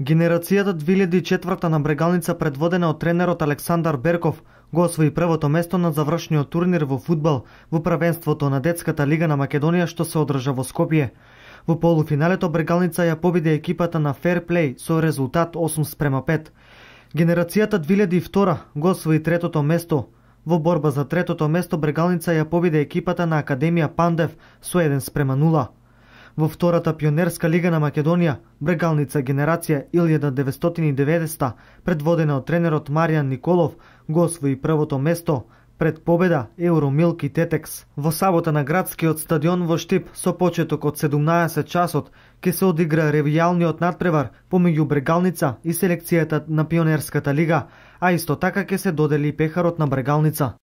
Генерацијата 2004 на Брегалница предводена од тренерот Александар Берков го освои првото место на завршниот турнир во фудбал во правенството на детската лига на Македонија што се одржа во Скопје. Во полуфиналето Брегалница ја победи екипата на Play со резултат 8 спрема 5. Генерацијата 2002 го освои третото место. Во борба за третото место Брегалница ја победи екипата на Академија Пандев со 1 спрема 0 во втората пионерска лига на Македонија, брегалница генерација 1990 предводена од тренерот Маријан Николов, го освои првото место пред победа Евромилк и Тетекс. Во сабота на градскиот стадион во Штип со почеток од 17 часот ќе се одигра ревијалниот надпревар помеѓу Брегалница и селекцијата на Пионерската лига, а исто така ќе се додели пехарот на Брегалница.